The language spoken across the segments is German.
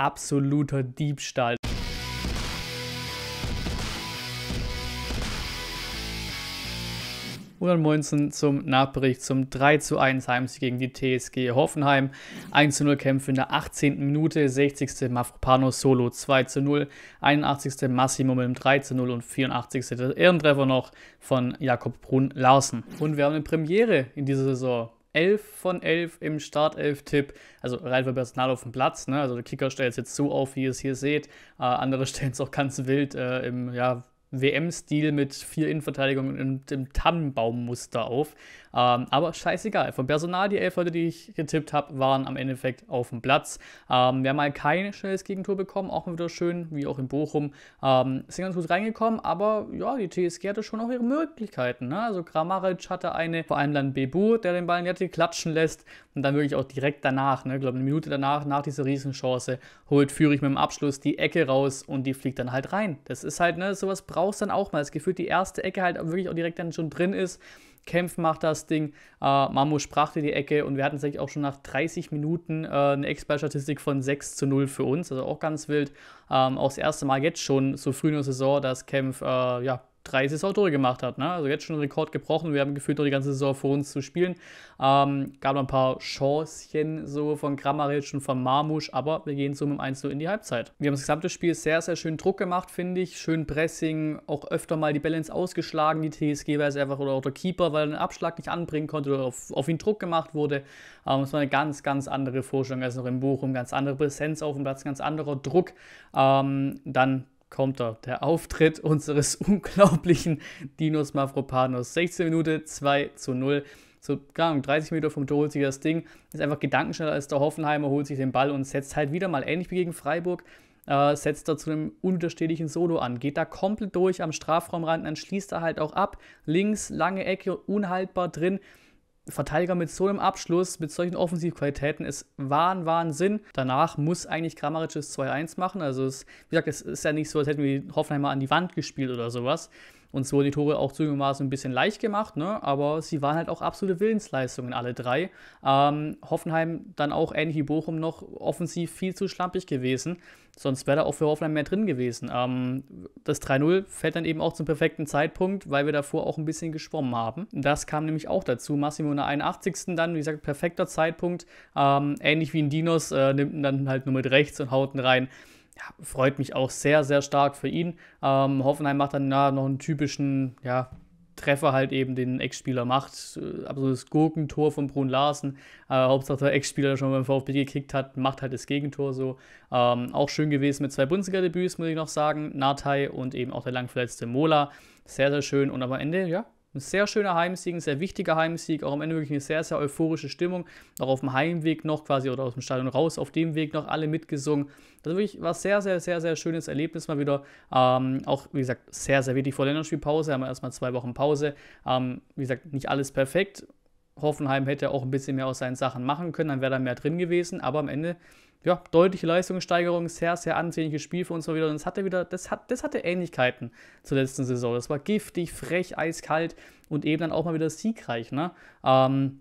absoluter Diebstahl. Und dann 19 zum Nachbericht zum 3 zu 1 Heimsieg gegen die TSG Hoffenheim. 1 zu 0 Kämpfe in der 18. Minute, 60. Mafropano Solo 2 zu 0, 81. Massimo mit dem 3 zu 0 und 84. Ehrentreffer noch von Jakob Brun Larsen. Und wir haben eine Premiere in dieser Saison. 11 von 11 im Startelf-Tipp. Also rein für Personal auf dem Platz. Ne? Also der Kicker stellt es jetzt so auf, wie ihr es hier seht. Äh, andere stellen es auch ganz wild äh, im ja, WM-Stil mit vier Innenverteidigungen und dem Tannenbaummuster auf. Ähm, aber scheißegal. Vom Personal, die elf Leute, die ich getippt habe, waren am Endeffekt auf dem Platz. Ähm, wir haben mal kein schnelles Gegentor bekommen, auch wieder schön, wie auch in Bochum. Ähm, sind ganz gut reingekommen, aber ja, die TSG hatte schon auch ihre Möglichkeiten. Ne? Also Kramaric hatte eine, vor allem dann Bebu, der den Ball nicht klatschen lässt und dann wirklich auch direkt danach, ne, ich glaube eine Minute danach, nach dieser Riesenchance, holt Führig mit dem Abschluss die Ecke raus und die fliegt dann halt rein. Das ist halt, ne, sowas braucht brauchst dann auch mal. Es gefühlt die erste Ecke halt wirklich auch direkt dann schon drin ist. Kempf macht das Ding, äh, Mamo sprachte die Ecke und wir hatten tatsächlich auch schon nach 30 Minuten äh, eine Ex-Ball-Statistik von 6 zu 0 für uns, also auch ganz wild. Ähm, auch das erste Mal jetzt schon so früh in der Saison, dass Kempf äh, ja, drei Saisontore gemacht hat. Ne? Also jetzt schon einen Rekord gebrochen. Wir haben gefühlt noch die ganze Saison vor uns zu spielen. Ähm, gab noch ein paar Chancen so von Kramaric und von Marmusch, aber wir gehen so mit dem 1 in die Halbzeit. Wir haben das gesamte Spiel sehr, sehr schön Druck gemacht, finde ich. Schön Pressing, auch öfter mal die Balance ausgeschlagen, die TSG weiß einfach oder auch der Keeper, weil er den Abschlag nicht anbringen konnte oder auf, auf ihn Druck gemacht wurde. Ähm, das war eine ganz, ganz andere Vorstellung als noch in Bochum. Ganz andere Präsenz auf dem Platz, ganz anderer Druck. Ähm, dann kommt er, der Auftritt unseres unglaublichen Dinos Mavropanos. 16 Minuten 2 zu 0. So, gar 30 Meter vom Tor holt sich das Ding, ist einfach gedankenschneller als der Hoffenheimer, holt sich den Ball und setzt halt wieder mal ähnlich wie gegen Freiburg, äh, setzt da zu einem unterstehlichen Solo an, geht da komplett durch am Strafraumrand, dann schließt er halt auch ab, links, lange Ecke, unhaltbar drin Verteidiger mit so einem Abschluss, mit solchen Offensivqualitäten ist Wahn, Wahnsinn. Danach muss eigentlich Kramaric das 2-1 machen. Also, es, wie gesagt, es ist ja nicht so, als hätten wir Hoffenheimer an die Wand gespielt oder sowas. Uns wurden die Tore auch zugegebenermaßen ein bisschen leicht gemacht, ne? aber sie waren halt auch absolute Willensleistungen, alle drei. Ähm, Hoffenheim dann auch ähnlich wie Bochum noch offensiv viel zu schlampig gewesen. Sonst wäre da auch für Hoffenheim mehr drin gewesen. Ähm, das 3-0 fällt dann eben auch zum perfekten Zeitpunkt, weil wir davor auch ein bisschen geschwommen haben. Das kam nämlich auch dazu. Massimo in der 81. dann, wie gesagt, perfekter Zeitpunkt. Ähm, ähnlich wie ein Dinos äh, nimmt ihn dann halt nur mit rechts und haut ihn rein ja, freut mich auch sehr, sehr stark für ihn. Ähm, Hoffenheim macht dann ja, noch einen typischen ja, Treffer halt eben den Ex-Spieler macht. Äh, absolutes Gurkentor von Brun Larsen. Äh, Hauptsache der Ex-Spieler, der schon beim VfB gekickt hat, macht halt das Gegentor so. Ähm, auch schön gewesen mit zwei Bundesliga-Debüts, muss ich noch sagen. Natai und eben auch der langverletzte Mola. Sehr, sehr schön. Und am Ende, ja, ein sehr schöner Heimsieg, ein sehr wichtiger Heimsieg, auch am Ende wirklich eine sehr, sehr euphorische Stimmung. Auch auf dem Heimweg noch quasi oder aus dem Stadion raus, auf dem Weg noch alle mitgesungen. Das wirklich war sehr, sehr, sehr, sehr schönes Erlebnis mal wieder. Ähm, auch, wie gesagt, sehr, sehr wichtig vor der Länderspielpause. Haben wir erstmal zwei Wochen Pause. Ähm, wie gesagt, nicht alles perfekt. Hoffenheim hätte auch ein bisschen mehr aus seinen Sachen machen können, dann wäre da mehr drin gewesen. Aber am Ende, ja, deutliche Leistungssteigerung, sehr, sehr ansehnliches Spiel für uns mal wieder. Und das hatte wieder, das, hat, das hatte Ähnlichkeiten zur letzten Saison. Das war giftig, frech, eiskalt und eben dann auch mal wieder siegreich. Ne? Ähm,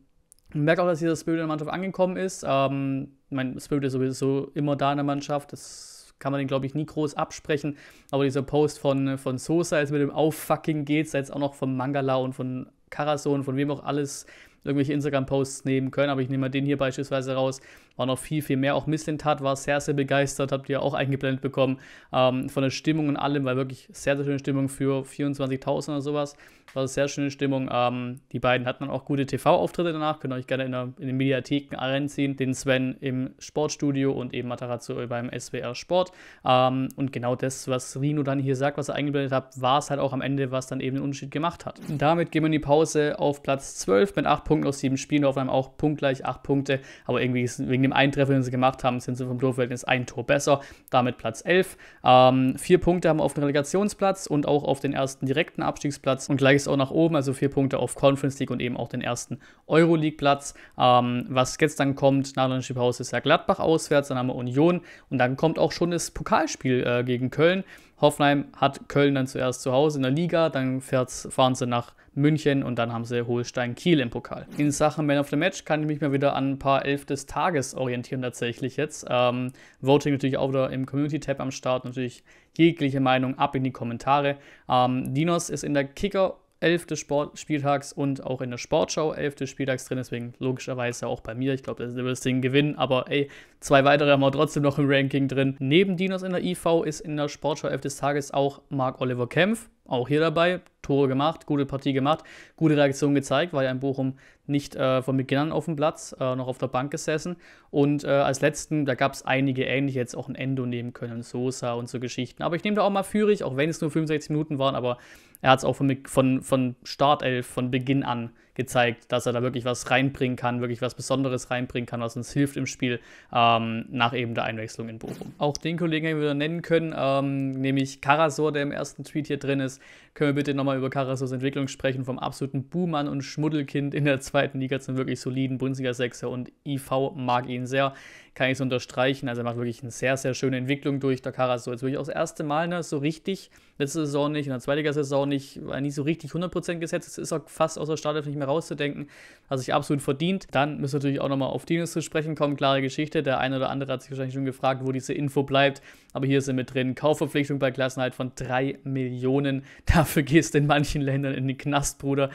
man merkt auch, dass dieser Spirit in der Mannschaft angekommen ist. Ähm, mein Spirit ist sowieso immer da in der Mannschaft. Das kann man den, glaube ich, nie groß absprechen. Aber dieser Post von, von Sosa, jetzt mit dem Auffucking geht's, jetzt auch noch von Mangala und von Karason, von wem auch alles irgendwelche Instagram-Posts nehmen können, aber ich nehme mal den hier beispielsweise raus. War noch viel, viel mehr. Auch Miss Lintat war sehr, sehr begeistert, habt ihr auch eingeblendet bekommen. Ähm, von der Stimmung und allem weil wirklich sehr, sehr schöne Stimmung für 24.000 oder sowas. War eine sehr schöne Stimmung. Ähm, die beiden hatten dann auch gute TV-Auftritte danach. Könnt ihr euch gerne in, der, in den Mediatheken reinziehen. Den Sven im Sportstudio und eben Matarazzo beim SWR Sport. Ähm, und genau das, was Rino dann hier sagt, was er eingeblendet hat, war es halt auch am Ende, was dann eben den Unterschied gemacht hat. Damit gehen wir in die Pause auf Platz 12 mit 8 Punkten aus sieben Spielen, auf einmal auch punktgleich, acht Punkte. Aber irgendwie ist, wegen dem Eintreffen, den sie gemacht haben, sind sie vom Torverhältnis ein Tor besser. Damit Platz 11. Ähm, vier Punkte haben auf den Relegationsplatz und auch auf den ersten direkten Abstiegsplatz. Und gleich ist auch nach oben, also vier Punkte auf Conference League und eben auch den ersten Euroleague-Platz. Ähm, was jetzt dann kommt, nach der Pause ist ja Gladbach auswärts, dann haben wir Union und dann kommt auch schon das Pokalspiel äh, gegen Köln. Hoffenheim hat Köln dann zuerst zu Hause in der Liga, dann fahren sie nach München und dann haben sie Holstein Kiel im Pokal. In Sachen Man of the Match kann ich mich mal wieder an ein paar Elf des Tages orientieren tatsächlich jetzt. Ähm, Voting natürlich auch wieder im Community-Tab am Start, natürlich jegliche Meinung ab in die Kommentare. Ähm, Dinos ist in der Kicker- 11. Sport Spieltags und auch in der Sportschau 11. Spieltags drin, deswegen logischerweise auch bei mir. Ich glaube, das wird das Ding gewinnen, aber ey, zwei weitere haben wir trotzdem noch im Ranking drin. Neben Dinos in der IV ist in der Sportschau 11 des Tages auch Mark oliver Kempf, auch hier dabei, Tore gemacht, gute Partie gemacht, gute Reaktion gezeigt, war ja in Bochum nicht äh, von Beginn an auf dem Platz, äh, noch auf der Bank gesessen. Und äh, als letzten, da gab es einige ähnliche, jetzt auch ein Endo nehmen können, Sosa und so Geschichten. Aber ich nehme da auch mal Führig, auch wenn es nur 65 Minuten waren, aber er hat es auch von, von, von Startelf, von Beginn an gezeigt, dass er da wirklich was reinbringen kann, wirklich was Besonderes reinbringen kann, was uns hilft im Spiel ähm, nach eben der Einwechslung in Bochum. Auch den Kollegen den wir wieder nennen können, ähm, nämlich Karasor, der im ersten Tweet hier drin ist. Können wir bitte nochmal über Karasors Entwicklung sprechen, vom absoluten Buhmann und Schmuddelkind in der zweiten Liga zum wirklich soliden Bundesliga-Sechser und IV mag ihn sehr kann ich es unterstreichen. Also er macht wirklich eine sehr, sehr schöne Entwicklung durch. Dakar ist so jetzt wirklich auch das erste Mal ne, so richtig. Letzte Saison nicht, in der zweiten Saison nicht, war nie so richtig 100% gesetzt. Es ist auch fast aus der Startelf nicht mehr rauszudenken. Also sich absolut verdient. Dann müssen wir natürlich auch nochmal auf Dinos zu sprechen kommen. Klare Geschichte. Der eine oder andere hat sich wahrscheinlich schon gefragt, wo diese Info bleibt. Aber hier sind mit drin. Kaufverpflichtung bei Klassenheit von 3 Millionen. Dafür gehst du in manchen Ländern in den Knast, Bruder.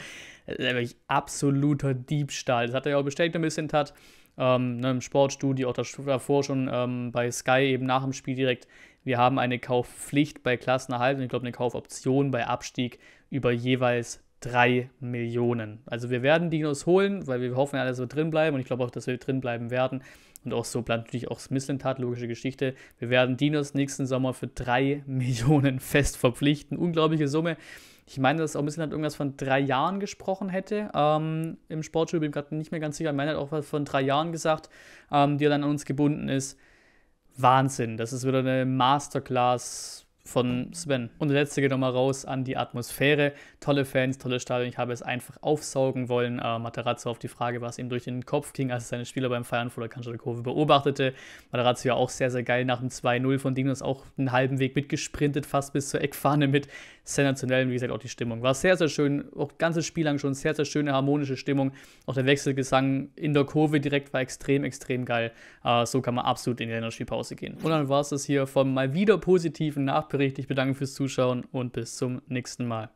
Das ist wirklich absoluter Diebstahl. Das hat er ja auch bestätigt, ein bisschen, Tat ähm, ne, im Sportstudio, auch davor schon ähm, bei Sky eben nach dem Spiel direkt. Wir haben eine Kaufpflicht bei Klassenerhalt und ich glaube eine Kaufoption bei Abstieg über jeweils 3 Millionen. Also wir werden Dinos holen, weil wir hoffen ja, dass wir drin bleiben und ich glaube auch, dass wir drin bleiben werden. Und auch so plant natürlich auch Smithland logische Geschichte. Wir werden Dinos nächsten Sommer für 3 Millionen fest verpflichten. Unglaubliche Summe. Ich meine, dass auch ein bisschen hat irgendwas von drei Jahren gesprochen hätte. Ähm, Im Sportstudio bin ich gerade nicht mehr ganz sicher. Ich meine, hat auch was von drei Jahren gesagt, ähm, die dann an uns gebunden ist. Wahnsinn. Das ist wieder eine Masterclass von Sven. Und der letzte geht nochmal raus an die Atmosphäre. Tolle Fans, tolle Stadion. Ich habe es einfach aufsaugen wollen. Äh, Materazzo auf die Frage, was ihm durch den Kopf ging, als er seine Spieler beim Feiern vor der Kanzler Kurve beobachtete. Materazzo ja auch sehr, sehr geil nach dem 2-0 von Dinos auch einen halben Weg mitgesprintet, fast bis zur Eckfahne mit sensationellen, wie gesagt, auch die Stimmung. War sehr, sehr schön. Auch das ganze Spiel lang schon sehr, sehr schöne harmonische Stimmung. Auch der Wechselgesang in der Kurve direkt war extrem, extrem geil. Äh, so kann man absolut in die Länderspielpause gehen. Und dann war es das hier vom mal wieder positiven Nachbericht Fachbericht. Ich bedanke mich fürs Zuschauen und bis zum nächsten Mal.